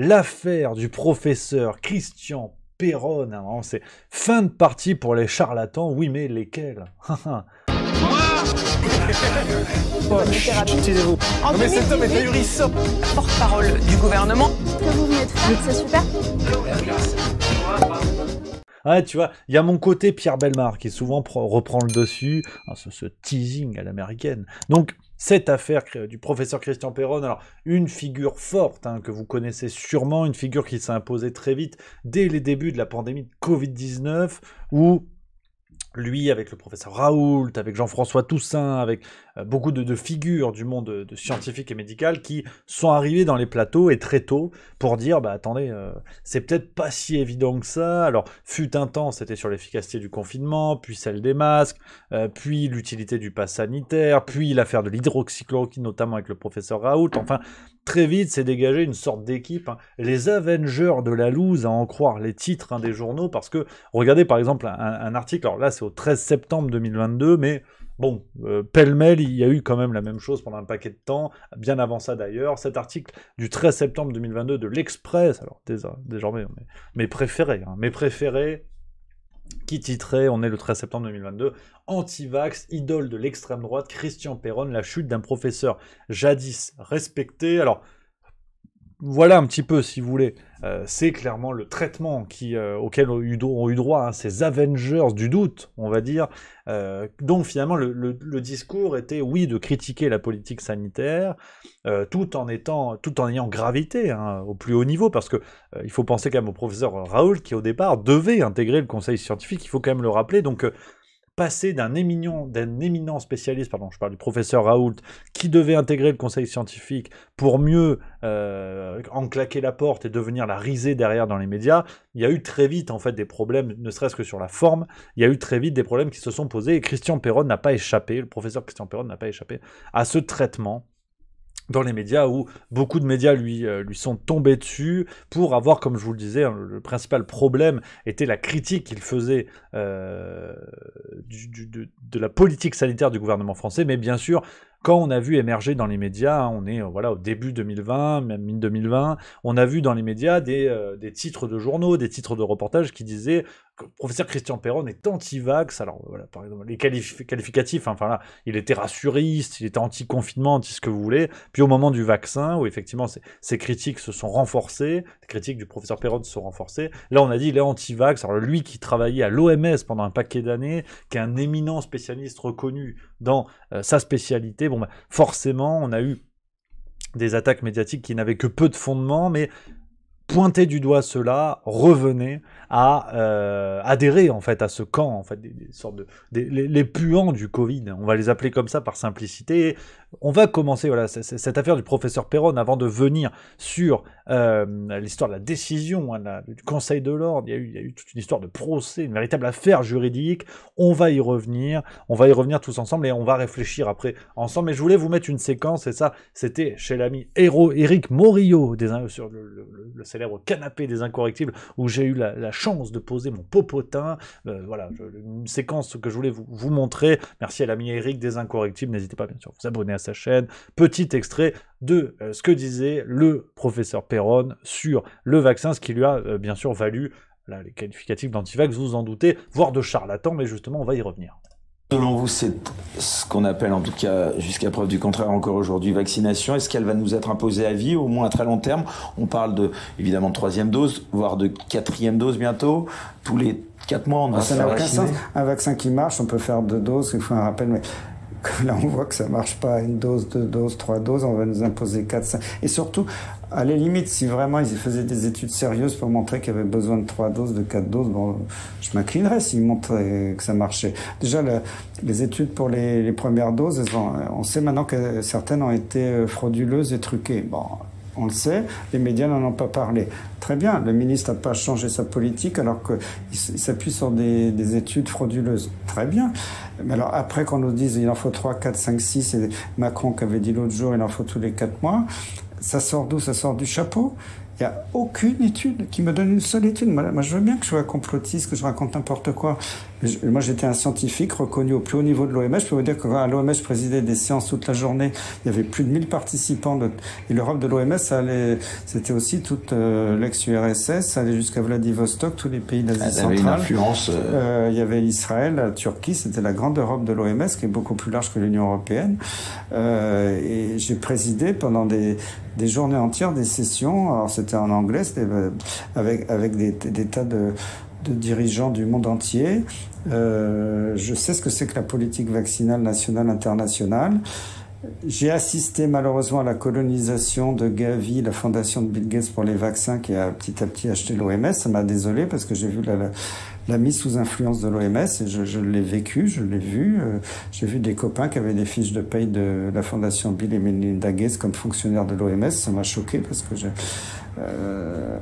l'affaire du professeur Christian Perron. Hein, c'est fin de partie pour les charlatans, oui mais lesquels ah, ah. oh, vous en non, mais cet homme est ahurissant Porte-parole du gouvernement. Que vous venez de faire, c'est super. Ouais, ah, tu vois, il y a mon côté Pierre Belmar qui souvent reprend le dessus, ce teasing à l'américaine. Donc, cette affaire du professeur Christian Perron. Alors, une figure forte hein, que vous connaissez sûrement, une figure qui s'est imposée très vite dès les débuts de la pandémie de Covid-19, où lui, avec le professeur Raoult, avec Jean-François Toussaint, avec euh, beaucoup de, figures du monde euh, scientifique et médical qui sont arrivées dans les plateaux et très tôt pour dire bah attendez, euh, c'est peut-être pas si évident que ça. Alors, fut un temps, c'était sur l'efficacité du confinement, puis celle des masques, puis l'utilité du pass sanitaire, puis l'affaire de l'hydroxychloroquine, notamment avec le professeur Raoult. Enfin, très vite s'est dégagé une sorte d'équipe, hein. les Avengers de la loose, à en croire les titres hein, des journaux, parce que regardez par exemple un article, alors là c'est au 13 septembre 2022, mais Bon, euh, pêle-mêle, il y a eu quand même la même chose pendant un paquet de temps, bien avant ça d'ailleurs. Cet article du 13 septembre 2022 de l'Express, alors désormais, mes préférés, hein, mes préférés, qui titrait, on est le 13 septembre 2022, Antivax, idole de l'extrême droite, Christian Perron, la chute d'un professeur jadis respecté. Alors, voilà un petit peu, si vous voulez. Euh, c'est clairement le traitement euh, auquel ont eu, droit hein, ces Avengers du doute, on va dire. Euh, donc finalement, le, discours était, oui, de critiquer la politique sanitaire, tout, en ayant gravité hein, au plus haut niveau, parce que il faut penser quand même au professeur Raoul qui, au départ, devait intégrer le conseil scientifique, il faut quand même le rappeler. Donc passer d'un éminent, éminent spécialiste, pardon, je parle du professeur Raoult, qui devait intégrer le conseil scientifique pour mieux euh, en claquer la porte et devenir la risée derrière dans les médias, il y a eu très vite en fait des problèmes, ne serait-ce que sur la forme, il y a eu très vite des problèmes qui se sont posés et Christian Perron n'a pas échappé, le professeur Christian Perron n'a pas échappé à ce traitement dans les médias où beaucoup de médias lui, euh, lui sont tombés dessus pour avoir, comme je vous le disais, hein, le principal problème était la critique qu'il faisait euh, du, de, la politique sanitaire du gouvernement français, mais bien sûr quand on a vu émerger dans les médias, hein, on est euh, voilà, au début 2020, même mi-2020, on a vu dans les médias des, euh, des, titres de journaux, des titres de reportages qui disaient que le professeur Christian Perron est anti-vax. Alors, euh, voilà, par exemple, les qualificatifs, hein, enfin là, il était rassuriste, il était anti-confinement, anti ce que vous voulez. Puis au moment du vaccin, où effectivement ces, critiques se sont renforcées, les critiques du professeur Perron se sont renforcées, là on a dit il est anti-vax. Alors lui qui travaillait à l'OMS pendant un paquet d'années, qui est un éminent spécialiste reconnu dans sa spécialité, bon, bah, forcément, on a eu des attaques médiatiques qui n'avaient que peu de fondement, mais pointer du doigt cela, revenait à euh, adhérer en fait à ce camp, en fait, des, sortes de les, puants du Covid. On va les appeler comme ça par simplicité. On va commencer voilà, cette affaire du professeur Perron avant de venir sur euh, l'histoire de la décision hein, du Conseil de l'ordre. Il, y a eu toute une histoire de procès, une véritable affaire juridique. On va y revenir, on va y revenir tous ensemble et on va réfléchir après ensemble. Mais je voulais vous mettre une séquence et ça, c'était chez l'ami héros Eric Morillo sur le, célèbre canapé des incorrectibles où j'ai eu la, chance de poser mon popotin. Euh, voilà, une séquence que je voulais vous, montrer. Merci à l'ami Eric des incorrectibles. N'hésitez pas bien sûr à vous abonner sa chaîne, petit extrait de euh, ce que disait le professeur Perron sur le vaccin, ce qui lui a euh, bien sûr valu là, les qualificatifs d'antivax, vous vous en doutez, voire de charlatan, mais justement on va y revenir. Selon vous, c'est ce qu'on appelle, en tout cas jusqu'à preuve du contraire encore aujourd'hui, vaccination. Est-ce qu'elle va nous être imposée à vie, au moins à très long terme On parle de, évidemment de troisième dose, voire de quatrième dose bientôt. Tous les quatre mois, on ah, va Un vaccin qui marche, on peut faire deux doses, il faut un rappel. Mais Là, on voit que ça marche pas. Une dose, deux doses, trois doses, on va nous imposer quatre, cinq. Et surtout, à la limite, si vraiment ils faisaient des études sérieuses pour montrer qu'il y avait besoin de trois doses, de quatre doses, bon, je m'inclinerais s'ils montraient que ça marchait. Déjà, les études pour les, premières doses, on sait maintenant que certaines ont été euh, frauduleuses et truquées. Bon, on le sait, les médias n'en ont pas parlé. Très bien, le ministre n'a pas changé sa politique alors qu'il s'appuie sur des, études frauduleuses. Très bien. Mais alors après qu'on nous dise il en faut 3, 4, 5, 6, et Macron qui avait dit l'autre jour il en faut tous les 4 mois, ça sort d'où Ça sort du chapeau il n'y a aucune étude qui me donne une seule étude. Moi, je veux bien que je sois complotiste, que je raconte n'importe quoi moi, j'étais un scientifique reconnu au plus haut niveau de l'OMS. Je peux vous dire que l'OMS, je présidais des séances toute la journée, il y avait plus de 1000 participants. et l'Europe de l'OMS, c'était aussi toute euh, l'ex-URSS, ça allait jusqu'à Vladivostok, tous les pays d'Asie ah, centrale. influence. Euh. Euh, il y avait Israël, la Turquie, c'était la grande Europe de l'OMS, qui est beaucoup plus large que l'Union européenne. Euh, et j'ai présidé pendant des, des journées entières des sessions. Alors, c'était en anglais, c'était avec, avec des tas de de dirigeants du monde entier. Euh, je sais ce que c'est que la politique vaccinale nationale internationale. J'ai assisté malheureusement à la colonisation de Gavi, la fondation de Bill Gates pour les vaccins, qui a petit à petit acheté l'OMS. Ça m'a désolé parce que j'ai vu la, mise sous influence de l'OMS et je, l'ai vécu, je l'ai vu. Euh, j'ai vu des copains qui avaient des fiches de paye de la fondation Bill et Melinda Gates comme fonctionnaires de l'OMS. Ça m'a choqué parce que je... Euh,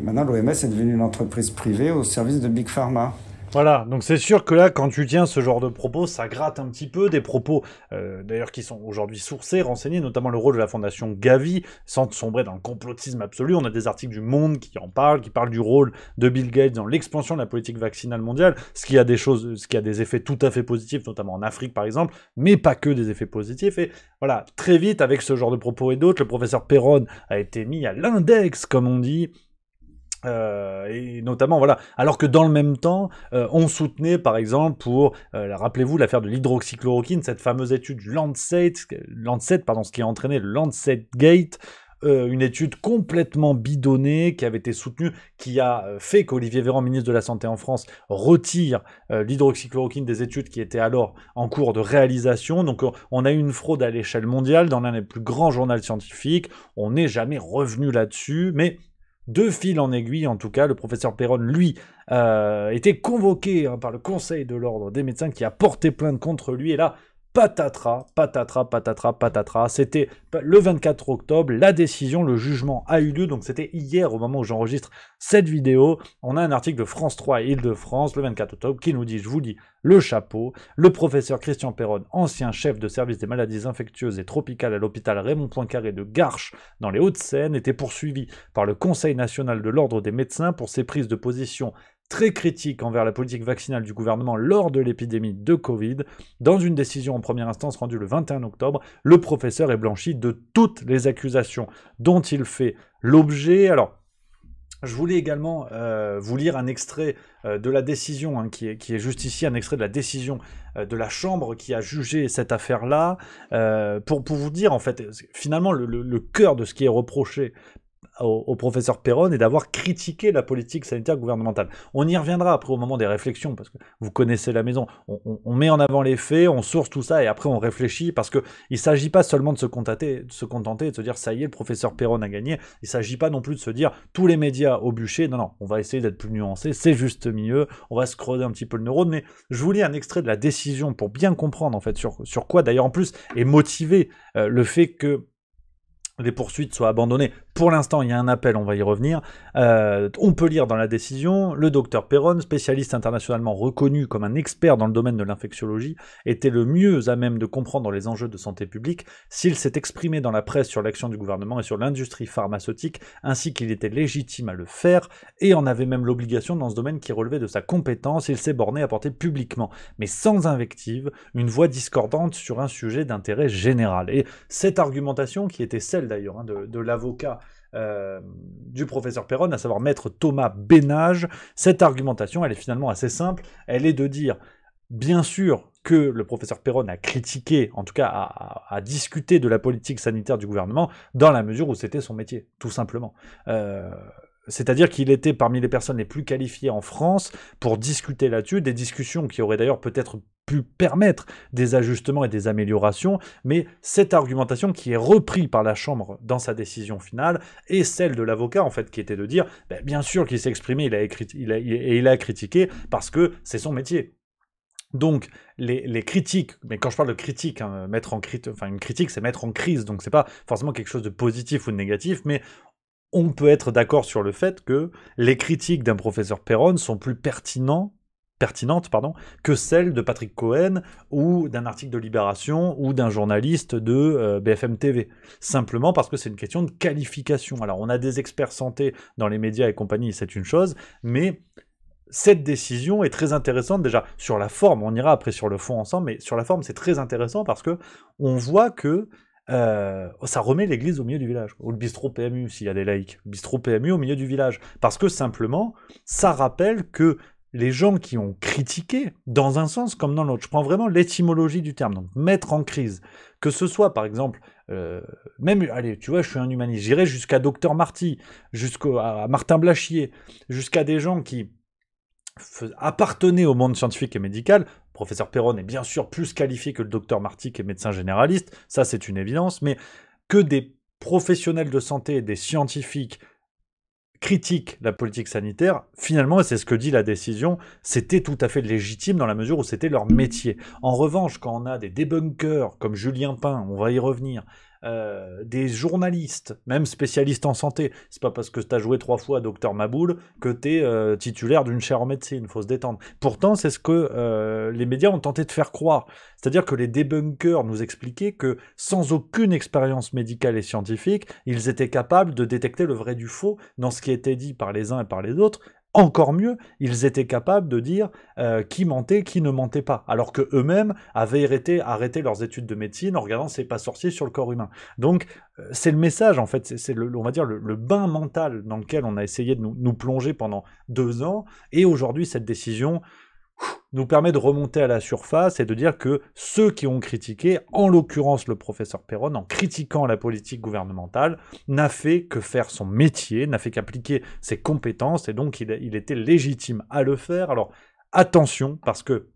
maintenant, l'OMS est devenue une entreprise privée au service de Big Pharma. Voilà, donc c'est sûr que là, quand tu tiens ce genre de propos, ça gratte un petit peu des propos, euh, d'ailleurs, qui sont aujourd'hui sourcés, renseignés, notamment le rôle de la fondation Gavi, sans sombrer dans le complotisme absolu. On a des articles du Monde qui en parlent, qui parlent du rôle de Bill Gates dans l'expansion de la politique vaccinale mondiale, ce qui a des choses, ce qui a des effets tout à fait positifs, notamment en Afrique par exemple, mais pas que des effets positifs. Et voilà, très vite, avec ce genre de propos et d'autres, le professeur Perron a été mis à l'index, comme on dit, euh, et notamment, voilà. Alors que dans le même temps, euh, on soutenait, par exemple, pour, euh, rappelez-vous, l'affaire de l'hydroxychloroquine, cette fameuse étude du Lancet, Lancet pardon, ce qui a entraîné le Lancet Gate, une étude complètement bidonnée qui avait été soutenue, qui a fait qu'Olivier Véran, ministre de la Santé en France, retire l'hydroxychloroquine des études qui étaient alors en cours de réalisation. Donc on a eu une fraude à l'échelle mondiale dans l'un des plus grands journaux scientifiques. On n'est jamais revenu là-dessus, mais de fil en aiguille, en tout cas, le professeur Perron, lui, euh, était convoqué hein, par le Conseil de l'ordre des médecins qui a porté plainte contre lui. Et là, patatras, patatras, patatras, patatras. C'était le 24 octobre, la décision, le jugement a eu lieu, donc c'était hier au moment où j'enregistre cette vidéo. On a un article de France 3 Île-de-France, le 24 octobre, qui nous dit, je vous dis, le chapeau. Le professeur Christian Perron, ancien chef de service des maladies infectieuses et tropicales à l'hôpital Raymond Poincaré de Garches, dans les Hauts-de-Seine, était poursuivi par le Conseil national de l'ordre des médecins pour ses prises de position très critique envers la politique vaccinale du gouvernement lors de l'épidémie de Covid. Dans une décision en première instance rendue le 21 octobre, le professeur est blanchi de toutes les accusations dont il fait l'objet. Alors, je voulais également euh, vous lire euh, hein, un extrait de la décision, qui, est, qui, est, juste ici, un extrait de la décision de la Chambre qui a jugé cette affaire-là, euh, pour, pour, vous dire, en fait, finalement, le, le cœur de ce qui est reproché au, professeur Perron et d'avoir critiqué la politique sanitaire gouvernementale. On y reviendra après au moment des réflexions, parce que vous connaissez la maison. On, met en avant les faits, on source tout ça et après on réfléchit, parce que ne s'agit pas seulement de se, contenter, de se contenter et de se dire ça y est, le professeur Perron a gagné. Il ne s'agit pas non plus de se dire tous les médias au bûcher. Non, non, on va essayer d'être plus nuancé, c'est juste mieux, on va se creuser un petit peu le neurone. Mais je vous lis un extrait de la décision pour bien comprendre en fait sur, sur quoi d'ailleurs en plus est motivé euh, le fait que les poursuites soient abandonnées. Pour l'instant, il y a un appel, on va y revenir. Euh, on peut lire dans la décision, le docteur Perron, spécialiste internationalement reconnu comme un expert dans le domaine de l'infectiologie, était le mieux à même de comprendre les enjeux de santé publique s'il s'est exprimé dans la presse sur l'action du gouvernement et sur l'industrie pharmaceutique, ainsi qu'il était légitime à le faire, et en avait même l'obligation dans ce domaine qui relevait de sa compétence, il s'est borné à porter publiquement, mais sans invective, une voix discordante sur un sujet d'intérêt général. Et cette argumentation, qui était celle d'ailleurs hein, de l'avocat, euh, du professeur Perron, à savoir maître Thomas Bénage. Cette argumentation, elle est finalement assez simple. Elle est de dire, bien sûr que le professeur Perron a critiqué, en tout cas a, discuté de la politique sanitaire du gouvernement, dans la mesure où c'était son métier, tout simplement. Euh, c'est-à-dire qu'il était parmi les personnes les plus qualifiées en France pour discuter là-dessus, des discussions qui auraient d'ailleurs peut-être pu permettre des ajustements et des améliorations, mais cette argumentation qui est reprise par la Chambre dans sa décision finale et celle de l'avocat, en fait, qui était de dire, ben, bien sûr qu'il s'est exprimé il a et il a critiqué parce que c'est son métier. Donc, les, critiques, mais quand je parle de critique, hein, mettre en enfin, une critique, c'est mettre en crise, donc c'est pas forcément quelque chose de positif ou de négatif, mais on peut être d'accord sur le fait que les critiques d'un professeur Perron sont plus pertinentes que celles de Patrick Cohen ou d'un article de Libération ou d'un journaliste de euh, BFM TV. Simplement parce que c'est une question de qualification. Alors on a des experts santé dans les médias et compagnie, c'est une chose, mais cette décision est très intéressante déjà sur la forme, on ira après sur le fond ensemble, mais sur la forme c'est très intéressant parce que on voit que euh, ça remet l'église au milieu du village. Ou le bistrot PMU, s'il y a des laïcs. bistrot PMU au milieu du village. Parce que simplement, ça rappelle que les gens qui ont critiqué, dans un sens comme dans l'autre, je prends vraiment l'étymologie du terme, donc mettre en crise, que ce soit par exemple, euh, même, allez, tu vois, je suis un humaniste, j'irai jusqu'à Docteur Marty, jusqu'à Martin Blachier, jusqu'à des gens qui appartenaient au monde scientifique et médical, professeur Perron est bien sûr plus qualifié que le docteur Martic et médecin généraliste, ça c'est une évidence, mais que des professionnels de santé et des scientifiques critiquent la politique sanitaire, finalement, et c'est ce que dit la décision, c'était tout à fait légitime dans la mesure où c'était leur métier. En revanche, quand on a des débunkers comme Julien Pin, on va y revenir, euh, des journalistes, même spécialistes en santé. C'est pas parce que t'as joué trois fois à Docteur Maboul que tu euh, titulaire d'une chaire en médecine, faut se détendre. Pourtant, c'est ce que euh, les médias ont tenté de faire croire. C'est-à-dire que les débunkers nous expliquaient que sans aucune expérience médicale et scientifique, ils étaient capables de détecter le vrai du faux dans ce qui était dit par les uns et par les autres, encore mieux, ils étaient capables de dire euh, qui mentait, qui ne mentait pas, alors que eux-mêmes avaient arrêté, leurs études de médecine en regardant ces pas sorciers sur le corps humain. Donc euh, c'est le message en fait, c'est on va dire le, bain mental dans lequel on a essayé de nous, nous plonger pendant deux ans, et aujourd'hui cette décision, nous permet de remonter à la surface et de dire que ceux qui ont critiqué, en l'occurrence le professeur Perron, en critiquant la politique gouvernementale, n'a fait que faire son métier, n'a fait qu'appliquer ses compétences, et donc il, il était légitime à le faire. Alors attention, parce que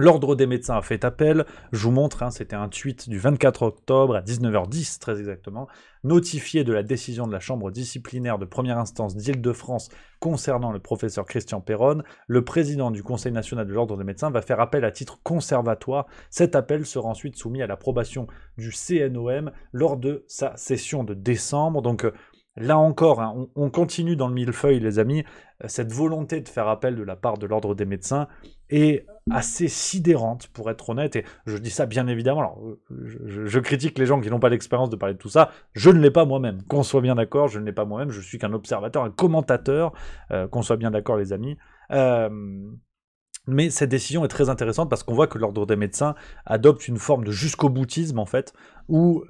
L'ordre des médecins a fait appel. Je vous montre, hein, c'était un tweet du 24 octobre à 19h10 très exactement, notifié de la décision de la chambre disciplinaire de première instance d'Île-de-France concernant le professeur Christian Perron. Le président du Conseil national de l'ordre des médecins va faire appel à titre conservatoire. Cet appel sera ensuite soumis à l'approbation du CNOM lors de sa session de décembre. Donc euh, Là encore, hein, on, continue dans le millefeuille, les amis, euh, cette volonté de faire appel de la part de l'ordre des médecins est assez sidérante, pour être honnête, et je dis ça bien évidemment, alors euh, je, critique les gens qui n'ont pas l'expérience de parler de tout ça, je ne l'ai pas moi-même, qu'on soit bien d'accord, je ne l'ai pas moi-même, je suis qu'un observateur, un commentateur, euh, qu'on soit bien d'accord les amis. mais cette décision est très intéressante parce qu'on voit que l'ordre des médecins adopte une forme de jusqu'au boutisme en fait, où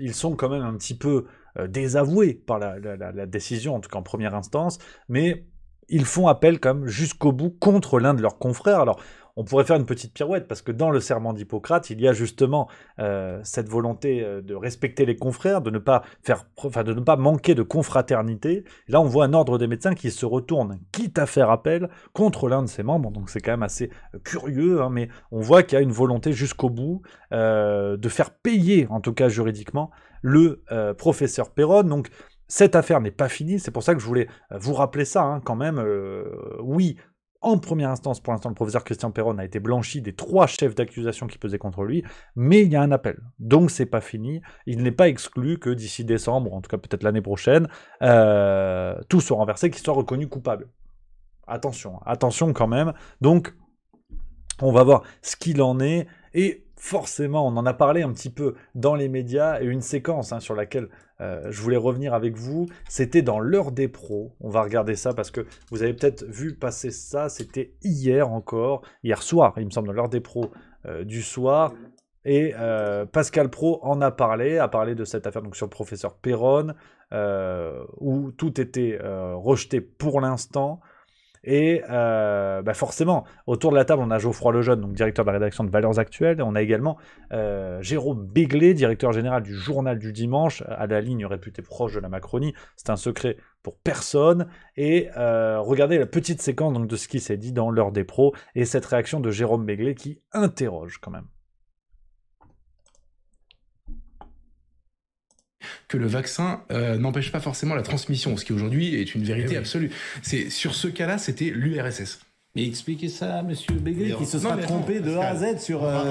ils sont quand même un petit peu euh, désavoués par la, décision, en tout cas en première instance, mais ils font appel comme jusqu'au bout contre l'un de leurs confrères. Alors, on pourrait faire une petite pirouette parce que dans le serment d'Hippocrate, il y a justement euh, cette volonté euh, de respecter les confrères, de ne pas de ne pas manquer de confraternité. Là, on voit un ordre des médecins qui se retourne, quitte à faire appel contre l'un de ses membres. Donc, c'est quand même assez curieux, hein, mais on voit qu'il y a une volonté jusqu'au bout de faire payer, en tout cas juridiquement, le euh, professeur Perron. Donc, cette affaire n'est pas finie, c'est pour ça que je voulais euh, vous rappeler ça hein, quand même. Euh, oui, en première instance, pour l'instant, le professeur Christian Perron a été blanchi des trois chefs d'accusation qui pesaient contre lui, mais il y a un appel. Donc c'est pas fini. Il n'est pas exclu que d'ici décembre, en tout cas peut-être l'année prochaine, tout soit renversé, qu'il soit reconnu coupable. Attention, attention quand même. Donc on va voir ce qu'il en est. Et forcément, on en a parlé un petit peu dans les médias, et une séquence hein, sur laquelle euh, je voulais revenir avec vous, c'était dans l'heure des pros, on va regarder ça parce que vous avez peut-être vu passer ça, c'était hier encore, hier soir, il me semble, dans l'heure des pros euh, du soir, et euh, Pascal Pro en a parlé, a parlé de cette affaire donc sur le professeur Perron, où tout était rejeté pour l'instant, et euh, bah forcément, autour de la table, on a Geoffroy Lejeune, donc directeur de la rédaction de Valeurs Actuelles. Et on a également euh, Jérôme Béglé, directeur général du Journal du Dimanche, à la ligne réputée proche de la Macronie. C'est un secret pour personne. Et euh, regardez la petite séquence donc, de ce qui s'est dit dans l'heure des pros et cette réaction de Jérôme Béglé qui interroge quand même. que le vaccin euh, n'empêche pas forcément la transmission, ce qui aujourd'hui est une vérité eh absolue. C'est sur ce cas-là, c'était l'URSS. Mais expliquez ça à Monsieur Bégué qui se sera trompé de A à Z sur. on, va, cette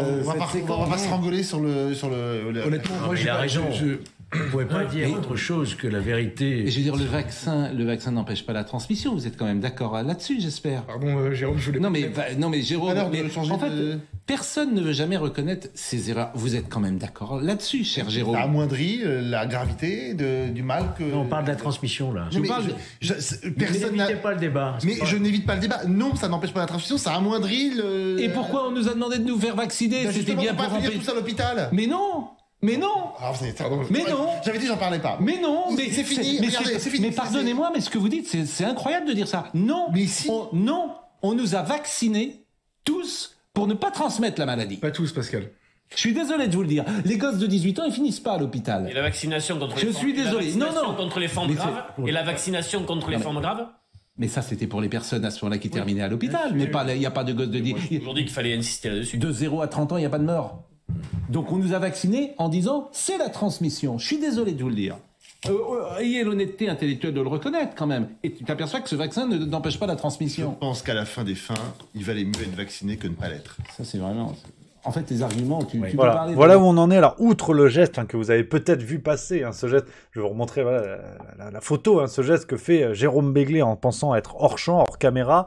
euh, on, on, va, se rengoler sur le sur le. Honnêtement, moi Je, vous ne pouvez pas dire autre chose que la vérité. Et je veux dire, le vaccin, le vaccin n'empêche pas la transmission. Vous êtes quand même d'accord euh, là-dessus, j'espère. Pardon, euh, Jérôme, je voulais. Non mais, non mais Jérôme, en fait, personne ne veut jamais reconnaître ces erreurs. Vous êtes quand même d'accord là-dessus, cher Jérôme. Ça amoindrit euh, la gravité de, du mal que. on parle de la transmission là. Je, parle. pas le débat. Mais je n'évite pas le débat. Non, ça n'empêche pas la transmission. Ça amoindrit le. Et pourquoi on nous a demandé de nous faire vacciner ben, C'était bien pour pas venir tous à l'hôpital. Mais non. Mais non ah, Mais non J'avais dit j'en parlais pas. Mais non Mais c'est fini, mais, mais pardonnez-moi, mais ce que vous dites, c'est, incroyable de dire ça. Non mais si. on, Non On nous a vaccinés, tous, pour ne pas transmettre la maladie. Pas tous, Pascal. Je suis désolé de vous le dire. Les gosses de 18 ans, ils finissent pas à l'hôpital. Et la vaccination contre Je les suis désolé. Non, non. Contre les formes graves. Et la vaccination contre les formes graves. Mais ça, c'était pour les personnes à ce moment-là qui terminaient à l'hôpital. Mais il n'y a pas de gosses de 10. Aujourd'hui, qu'il fallait insister là-dessus. De 0 à 30 ans, il n'y a pas de mort. Donc on nous a vaccinés en disant c'est la transmission. Je suis désolé de vous le dire. Euh, euh, ayez l'honnêteté intellectuelle de le reconnaître quand même. Et tu t'aperçois que ce vaccin ne, n'empêche pas la transmission. Je pense qu'à la fin des fins, il valait mieux être vacciné que ne pas l'être. Ça c'est vraiment. En fait, les arguments, tu, tu voilà. voilà où on en est. Alors, outre le geste hein, que vous avez peut-être vu passer, hein, ce geste, je vais vous remontrer la, photo, hein, ce geste que fait euh, Jérôme Béglé en pensant être hors champ, hors caméra,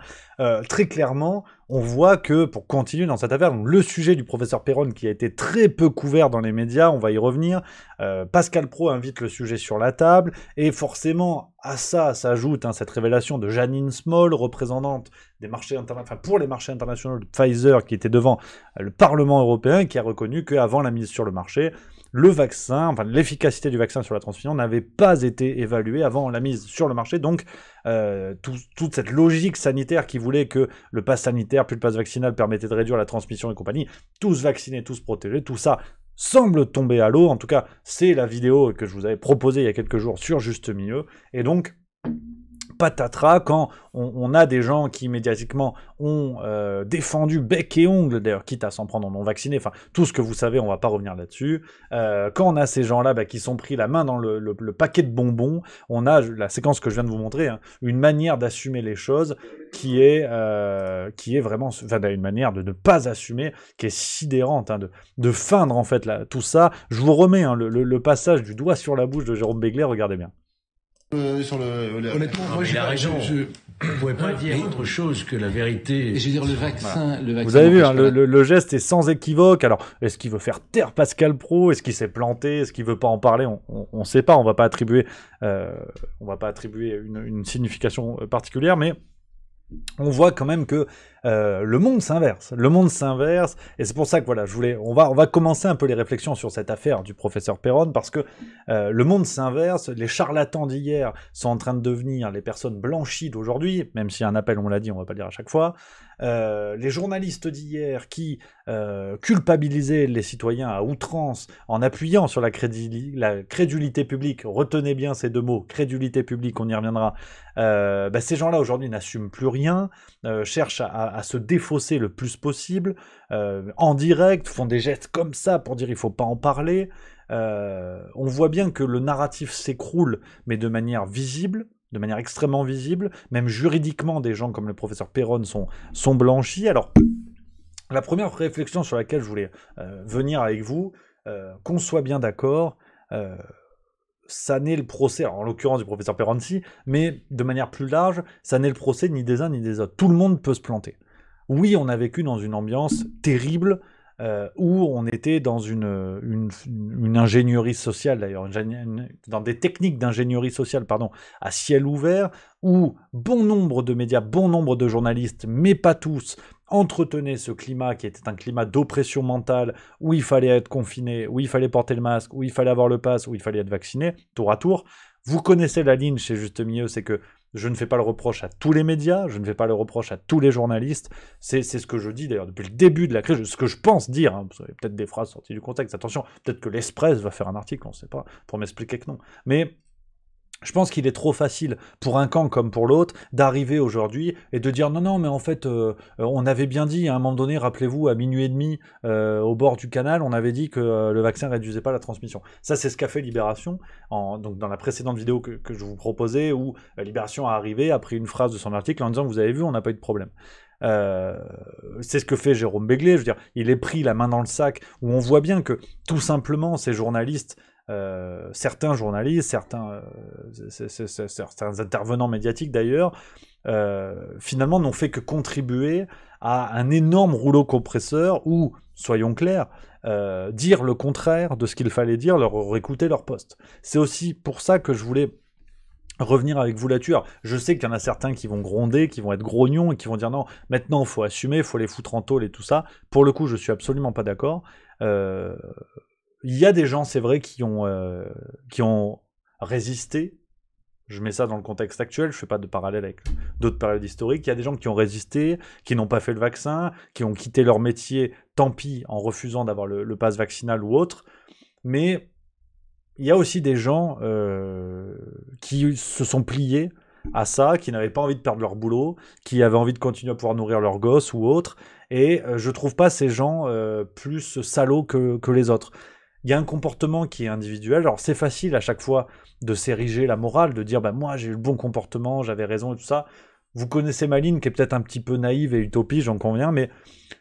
très clairement, on voit que, pour continuer dans cette affaire, le sujet du professeur Perron qui a été très peu couvert dans les médias, on va y revenir, euh, Pascal Pro invite le sujet sur la table, et forcément, à ça s'ajoute hein, cette révélation de Janine Small, représentante des marchés enfin, pour les marchés internationaux de Pfizer, qui était devant euh, le Parlement européen, qui a reconnu qu'avant la mise sur le marché, le vaccin, enfin l'efficacité du vaccin sur la transmission n'avait pas été évaluée avant la mise sur le marché. Donc euh, toute cette logique sanitaire qui voulait que le pass sanitaire plus le passe vaccinal permettait de réduire la transmission et compagnie, tous vaccinés, tous protégés, tout ça semble tomber à l'eau. En tout cas, c'est la vidéo que je vous avais proposée il y a quelques jours sur Juste Milieu. Et donc, patatras quand on, a des gens qui médiatiquement ont euh, défendu bec et ongle, d'ailleurs, quitte à s'en prendre aux non-vaccinés, enfin, tout ce que vous savez, on va pas revenir là-dessus. Euh, quand on a ces gens-là bah, qui sont pris la main dans le, paquet de bonbons, on a la séquence que je viens de vous montrer, hein, une manière d'assumer les choses qui est, euh, qui est vraiment, enfin, une manière de ne pas assumer, qui est sidérante, hein, de, feindre en fait tout ça. Je vous remets hein, le, le, passage du doigt sur la bouche de Jérôme Begley, regardez bien. Euh, sur le. Euh, Honnêtement, la Je, pas hein dire autre chose que la vérité. dire, le vaccin. Vous avez vu, hein, le, geste est sans équivoque. Alors, est-ce qu'il veut faire taire Pascal Pro Est-ce qu'il s'est planté Est-ce qu'il veut pas en parler On ne sait pas. On va pas attribuer, euh, on va pas attribuer une, une signification particulière, mais on voit quand même que euh, le monde s'inverse. Le monde s'inverse, et c'est pour ça que voilà, je voulais, on va, on va commencer un peu les réflexions sur cette affaire du professeur Perron, parce que euh, le monde s'inverse, les charlatans d'hier sont en train de devenir les personnes blanchies d'aujourd'hui, même si un appel, on l'a dit, on va pas le dire à chaque fois. Euh, les journalistes d'hier qui culpabilisaient les citoyens à outrance en appuyant sur la, la crédulité publique, retenez bien ces deux mots, crédulité publique, on y reviendra, bah, ces gens-là aujourd'hui n'assument plus rien, cherchent à à, se défausser le plus possible, euh, en direct, font des gestes comme ça pour dire il faut pas en parler. Euh, on voit bien que le narratif s'écroule, mais de manière visible, de manière extrêmement visible. Même juridiquement, des gens comme le professeur Perron sont, sont blanchis. Alors, la première réflexion sur laquelle je voulais euh, venir avec vous, qu'on soit bien d'accord, ça n'est le procès, en l'occurrence du professeur Peronzi, mais de manière plus large, ça n'est le procès ni des uns ni des autres. Tout le monde peut se planter. Oui, on a vécu dans une ambiance terrible euh, où on était dans une, une ingénierie sociale, d'ailleurs, dans des techniques d'ingénierie sociale, pardon, à ciel ouvert, où bon nombre de médias, bon nombre de journalistes, mais pas tous, entretenait ce climat qui était un climat d'oppression mentale où il fallait être confiné, où il fallait porter le masque, où il fallait avoir le pass, où il fallait être vacciné, tour à tour. Vous connaissez la ligne chez Juste Milieu, c'est que je ne fais pas le reproche à tous les médias, je ne fais pas le reproche à tous les journalistes. C'est ce que je dis d'ailleurs depuis le début de la crise, ce que je pense dire. Hein. vous avez peut-être des phrases sorties du contexte, attention, peut-être que l'Express va faire un article, on ne sait pas, pour m'expliquer que non. Mais je pense qu'il est trop facile pour un camp comme pour l'autre d'arriver aujourd'hui et de dire non non mais en fait euh, euh, on avait bien dit à un moment donné rappelez-vous à minuit et demi euh, au bord du canal on avait dit que le vaccin réduisait pas la transmission ça c'est ce qu'a fait Libération donc dans la précédente vidéo que, je vous proposais où Libération a arrivé a pris une phrase de son article en disant vous avez vu on n'a pas eu de problème c'est ce que fait Jérôme Béglé, je veux dire, il est pris la main dans le sac, où on voit bien que tout simplement ces journalistes euh, certains journalistes, euh, certains, intervenants médiatiques d'ailleurs, euh, finalement n'ont fait que contribuer à un énorme rouleau compresseur où, soyons clairs, dire le contraire de ce qu'il fallait dire leur écouter leur poste. C'est aussi pour ça que je voulais revenir avec vous là-dessus. Je sais qu'il y en a certains qui vont gronder, qui vont être grognons et qui vont dire non, maintenant il faut assumer, il faut les foutre en tôle et tout ça. Pour le coup, je suis absolument pas d'accord il y a des gens, c'est vrai, qui ont, euh, qui ont résisté. Je mets ça dans le contexte actuel, je ne fais pas de parallèle avec d'autres périodes historiques. Il y a des gens qui ont résisté, qui n'ont pas fait le vaccin, qui ont quitté leur métier, tant pis, en refusant d'avoir le, le passe vaccinal ou autre. Mais il y a aussi des gens euh, qui se sont pliés à ça, qui n'avaient pas envie de perdre leur boulot, qui avaient envie de continuer à pouvoir nourrir leurs gosses ou autre. Et euh, je ne trouve pas ces gens plus salauds que les autres il y a un comportement qui est individuel. Alors c'est facile à chaque fois de s'ériger la morale, de dire bah moi j'ai eu le bon comportement, j'avais raison et tout ça. Vous connaissez ma ligne qui est peut-être un petit peu naïve et utopie, j'en conviens, mais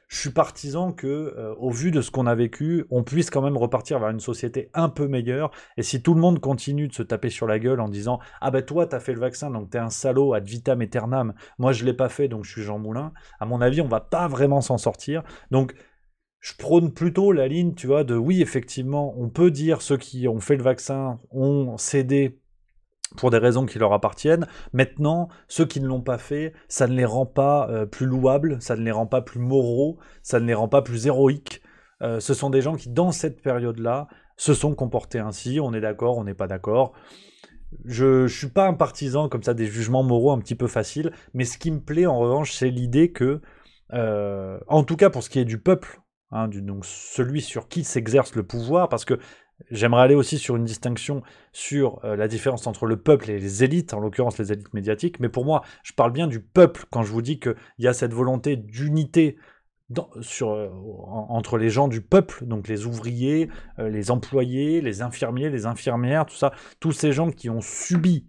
je suis partisan que, euh, au vu de ce qu'on a vécu, on puisse quand même repartir vers une société un peu meilleure. Et si tout le monde continue de se taper sur la gueule en disant Ah ben toi, t'as fait le vaccin, donc t'es un salaud ad vitam aeternam, moi je l'ai pas fait, donc je suis Jean Moulin, à mon avis, on va pas vraiment s'en sortir. Donc je prône plutôt la ligne, tu vois, de oui, effectivement, on peut dire ceux qui ont fait le vaccin ont cédé pour des raisons qui leur appartiennent. Maintenant, ceux qui ne l'ont pas fait, ça ne les rend pas euh, plus louables, ça ne les rend pas plus moraux, ça ne les rend pas plus héroïques. Euh, ce sont des gens qui, dans cette période-là, se sont comportés ainsi. On est d'accord, on n'est pas d'accord. Je ne suis pas un partisan comme ça des jugements moraux un petit peu faciles, mais ce qui me plaît en revanche, c'est l'idée que, euh, en tout cas pour ce qui est du peuple Hein, donc celui sur qui s'exerce le pouvoir, parce que j'aimerais aller aussi sur une distinction sur euh, la différence entre le peuple et les élites, en l'occurrence les élites médiatiques, mais pour moi, je parle bien du peuple quand je vous dis qu'il y a cette volonté d'unité euh, entre les gens du peuple, donc les ouvriers, euh, les employés, les infirmiers, les infirmières, tout ça, tous ces gens qui ont subi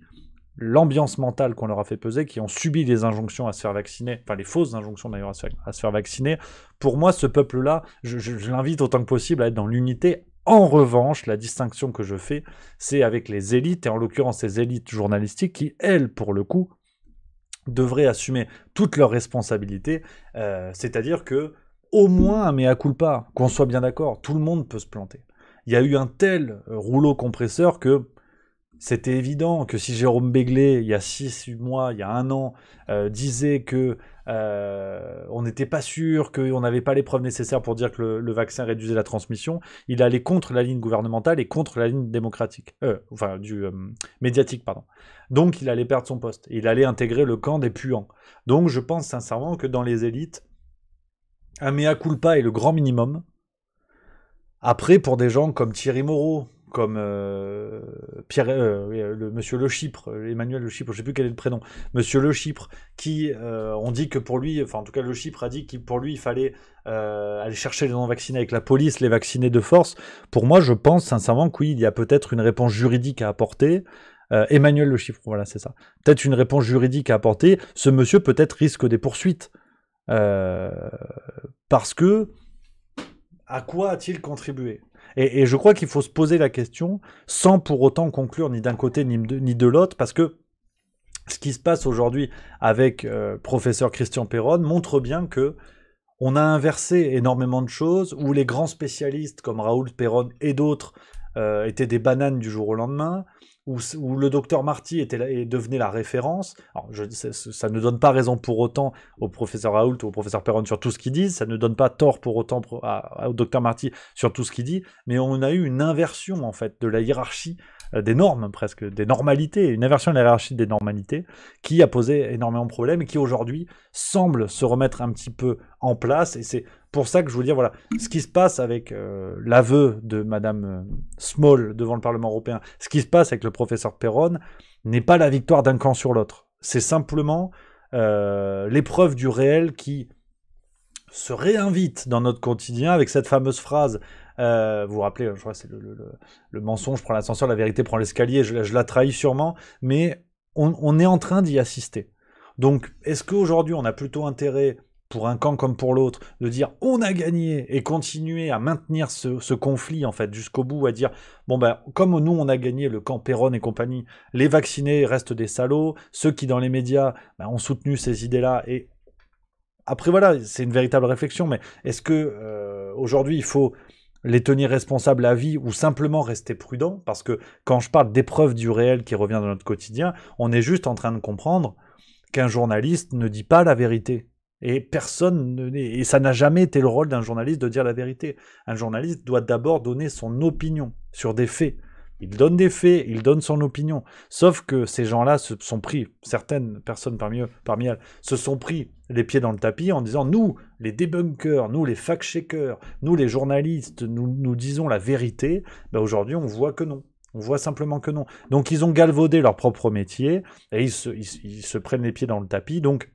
l'ambiance mentale qu'on leur a fait peser, qui ont subi les injonctions à se faire vacciner, enfin les fausses injonctions d'ailleurs à, se faire vacciner, pour moi, ce peuple-là, je, l'invite autant que possible à être dans l'unité. En revanche, la distinction que je fais, c'est avec les élites, et en l'occurrence ces élites journalistiques qui, elles, pour le coup, devraient assumer toutes leurs responsabilités, euh, c'est-à-dire que au moins mais coup de pas, qu'on soit bien d'accord, tout le monde peut se planter. Il y a eu un tel euh, rouleau compresseur que c'était évident que si Jérôme Béglé, il y a 6 mois, il y a un an, euh, disait que euh, on n'était pas sûr, qu'on n'avait pas les preuves nécessaires pour dire que le, vaccin réduisait la transmission, il allait contre la ligne gouvernementale et contre la ligne démocratique, euh, enfin du médiatique, pardon. Donc il allait perdre son poste, il allait intégrer le camp des puants. Donc je pense sincèrement que dans les élites, un mea culpa est le grand minimum. Après, pour des gens comme Thierry Moreau, comme euh, Pierre, euh, euh, le, Monsieur Le Chypre, Emmanuel Le Chypre, je ne sais plus quel est le prénom, Monsieur Le Chypre, qui on dit que pour lui, enfin en tout cas Le Chypre a dit qu'il pour lui il fallait aller chercher les non-vaccinés avec la police, les vacciner de force. Pour moi, je pense sincèrement que oui, il y a peut-être une réponse juridique à apporter. Emmanuel Le Chypre, voilà, c'est ça. Peut-être une réponse juridique à apporter. Ce monsieur peut-être risque des poursuites parce que à quoi a-t-il contribué et, je crois qu'il faut se poser la question sans pour autant conclure ni d'un côté ni de, l'autre, parce que ce qui se passe aujourd'hui avec euh, professeur Christian Perron montre bien que on a inversé énormément de choses, où les grands spécialistes comme Raoul Perron et d'autres euh, étaient des bananes du jour au lendemain, où, le docteur Marty était là, et devenait la référence. Alors, je, ça, ça, ne donne pas raison pour autant au professeur Raoult ou au professeur Perron sur tout ce qu'ils disent, ça ne donne pas tort pour autant au docteur Marty sur tout ce qu'il dit, mais on a eu une inversion en fait de la hiérarchie euh, des normes presque, des normalités, une inversion de la hiérarchie des normalités qui a posé énormément de problèmes et qui aujourd'hui semble se remettre un petit peu en place et c'est pour ça que je veux dire, voilà, ce qui se passe avec euh, l'aveu de Madame euh, Small devant le Parlement européen, ce qui se passe avec le professeur Perron, n'est pas la victoire d'un camp sur l'autre. C'est simplement euh, l'épreuve du réel qui se réinvite dans notre quotidien avec cette fameuse phrase. vous vous rappelez, je crois que c'est le, mensonge prend l'ascenseur, la vérité prend l'escalier, je, la trahis sûrement, mais on, on est en train d'y assister. Donc, est-ce qu'aujourd'hui, on a plutôt intérêt pour un camp comme pour l'autre, de dire on a gagné et continuer à maintenir ce, conflit en fait jusqu'au bout, à dire bon ben comme nous on a gagné le camp Perron et compagnie, les vaccinés restent des salauds, ceux qui dans les médias ben, ont soutenu ces idées-là et après voilà c'est une véritable réflexion, mais est-ce que euh, aujourd'hui il faut les tenir responsables à vie ou simplement rester prudent parce que quand je parle d'épreuve du réel qui revient dans notre quotidien, on est juste en train de comprendre qu'un journaliste ne dit pas la vérité et personne et ça n'a jamais été le rôle d'un journaliste de dire la vérité. Un journaliste doit d'abord donner son opinion sur des faits. Il donne des faits, il donne son opinion. Sauf que ces gens-là se sont pris, certaines personnes parmi eux, parmi elles, se sont pris les pieds dans le tapis en disant nous, les débunkers, nous, les fact-checkers, nous, les journalistes, nous, nous disons la vérité. Ben, aujourd'hui, on voit que non. On voit simplement que non. Donc, ils ont galvaudé leur propre métier et ils se, ils se prennent les pieds dans le tapis. Donc,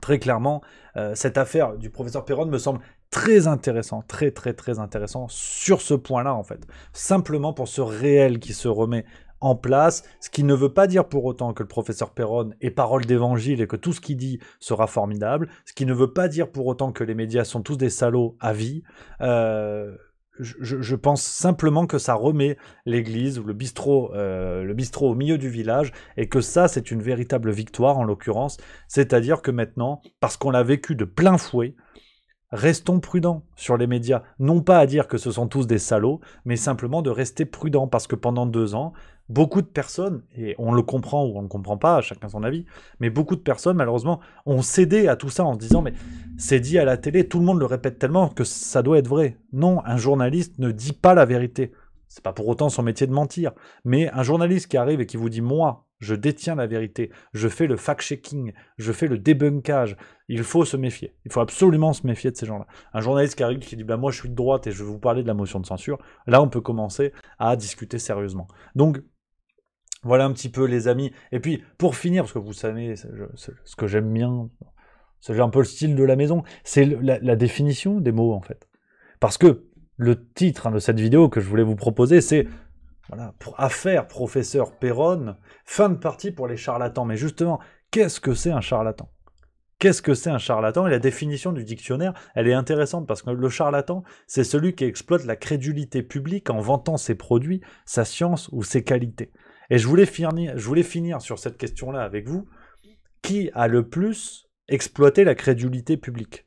très clairement, euh, cette affaire du professeur Perron me semble très intéressant, très très très intéressant sur ce point-là en fait. Simplement pour ce réel qui se remet en place, ce qui ne veut pas dire pour autant que le professeur Perron est parole d'évangile et que tout ce qu'il dit sera formidable, ce qui ne veut pas dire pour autant que les médias sont tous des salauds à vie. Euh, je, pense simplement que ça remet l'église ou le bistrot, euh, le bistrot au milieu du village et que ça, c'est une véritable victoire en l'occurrence. C'est-à-dire que maintenant, parce qu'on l'a vécu de plein fouet, restons prudents sur les médias. Non pas à dire que ce sont tous des salauds, mais simplement de rester prudents parce que pendant deux ans, beaucoup de personnes, et on le comprend ou on ne le comprend pas, chacun son avis, mais beaucoup de personnes, malheureusement, ont cédé à tout ça en se disant, mais c'est dit à la télé, tout le monde le répète tellement que ça doit être vrai. Non, un journaliste ne dit pas la vérité. C'est pas pour autant son métier de mentir. Mais un journaliste qui arrive et qui vous dit, moi, je détiens la vérité, je fais le fact-checking, je fais le débunkage, il faut se méfier. Il faut absolument se méfier de ces gens-là. Un journaliste qui arrive qui dit bah, Moi, je suis de droite et je vais vous parler de la motion de censure, là, on peut commencer à discuter sérieusement. Donc, voilà un petit peu les amis. Et puis pour finir, parce que vous savez ce que j'aime bien, c'est un peu le style de la maison, c'est la, définition des mots en fait. Parce que le titre hein, de cette vidéo que je voulais vous proposer, c'est voilà, pour affaire professeur Perron, fin de partie pour les charlatans. Mais justement, qu'est-ce que c'est un charlatan Qu'est-ce que c'est un charlatan Et la définition du dictionnaire, elle est intéressante parce que le charlatan, c'est celui qui exploite la crédulité publique en vantant ses produits, sa science ou ses qualités. Et je voulais finir, je voulais finir sur cette question-là avec vous. Qui a le plus exploité la crédulité publique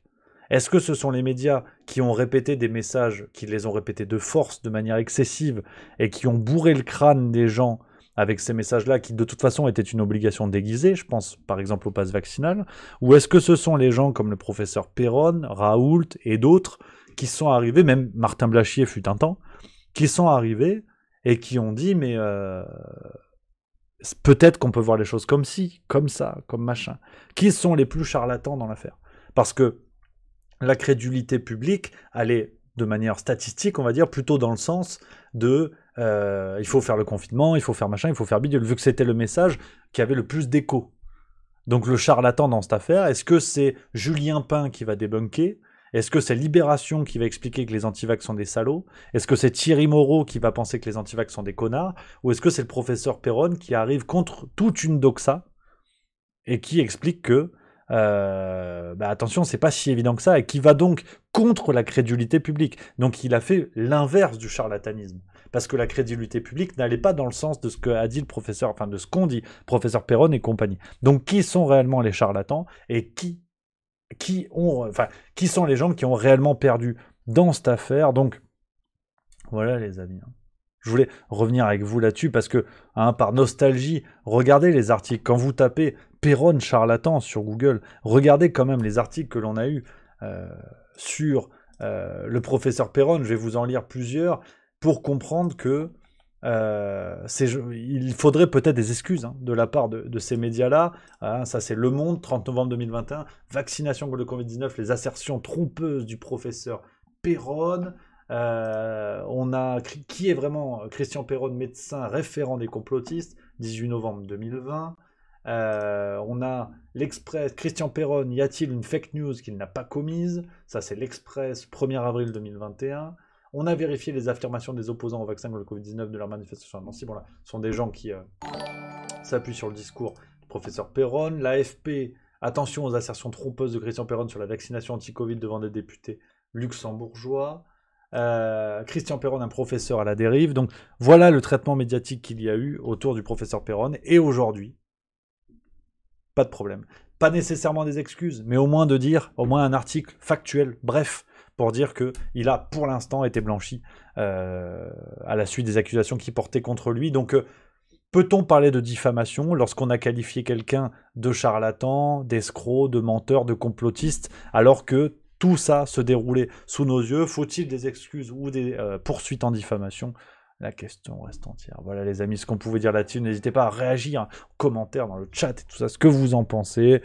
Est-ce que ce sont les médias qui ont répété des messages, qui les ont répétés de force, de manière excessive, et qui ont bourré le crâne des gens avec ces messages-là, qui de toute façon étaient une obligation déguisée, je pense par exemple au pass vaccinal, ou est-ce que ce sont les gens comme le professeur Perron, Raoult et d'autres qui sont arrivés, même Martin Blachier fut un temps, qui sont arrivés et qui ont dit mais euh, peut-être qu'on peut voir les choses comme ci, comme ça, comme machin. Qui sont les plus charlatans dans l'affaire Parce que la crédulité publique, elle de manière statistique, on va dire, plutôt dans le sens de euh, il faut faire le confinement, il faut faire machin, il faut faire bidule, vu que c'était le message qui avait le plus d'écho. Donc le charlatan dans cette affaire, est-ce que c'est Julien Pain qui va débunker est-ce que c'est Libération qui va expliquer que les antivax sont des salauds Est-ce que c'est Thierry Moreau qui va penser que les antivax sont des connards Ou est-ce que c'est le professeur Perron qui arrive contre toute une doxa et qui explique que euh, bah, attention, c'est pas si évident que ça, et qui va donc contre la crédulité publique. Donc il a fait l'inverse du charlatanisme, parce que la crédulité publique n'allait pas dans le sens de ce qu'a dit le professeur, enfin de ce qu'ont dit professeur Perron et compagnie. Donc qui sont réellement les charlatans et qui qui, ont, qui sont les gens qui ont réellement perdu dans cette affaire. Donc, voilà les amis. Hein. Je voulais revenir avec vous là-dessus parce que, hein, par nostalgie, regardez les articles. Quand vous tapez Perron charlatan sur Google, regardez quand même les articles que l'on a eus euh, sur euh, le professeur Perron. Je vais vous en lire plusieurs pour comprendre que euh, il faudrait peut-être des excuses hein, de la part de, ces médias-là. Hein, ça, c'est Le Monde, 30 novembre 2021. Vaccination contre le Covid-19, les assertions trompeuses du professeur Perron. Euh, on a qui est vraiment euh, Christian Perron, médecin référent des complotistes, 18 novembre 2020. on a l'Express, Christian Perron, y a-t-il une fake news qu'il n'a pas commise Ça, c'est l'Express, 1er avril 2021. On a vérifié les affirmations des opposants au vaccin contre le Covid-19 de leur manifestation à Nancy. Bon, là, ce sont des gens qui euh, s'appuient sur le discours du professeur Perron. FP, attention aux assertions trompeuses de Christian Perron sur la vaccination anti-Covid devant des députés luxembourgeois. Euh, Christian Perron, un professeur à la dérive. Donc voilà le traitement médiatique qu'il y a eu autour du professeur Perron. Et aujourd'hui, pas de problème. Pas nécessairement des excuses, mais au moins de dire, au moins un article factuel, bref, pour dire qu'il a pour l'instant été blanchi euh, à la suite des accusations qui portaient contre lui. Donc euh, peut-on parler de diffamation lorsqu'on a qualifié quelqu'un de charlatan, d'escroc, de menteur, de complotiste, alors que tout ça se déroulait sous nos yeux Faut-il des excuses ou des euh, poursuites en diffamation la question reste entière. Voilà les amis, ce qu'on pouvait dire là-dessus. N'hésitez pas à réagir en commentaire dans le chat et tout ça, ce que vous en pensez.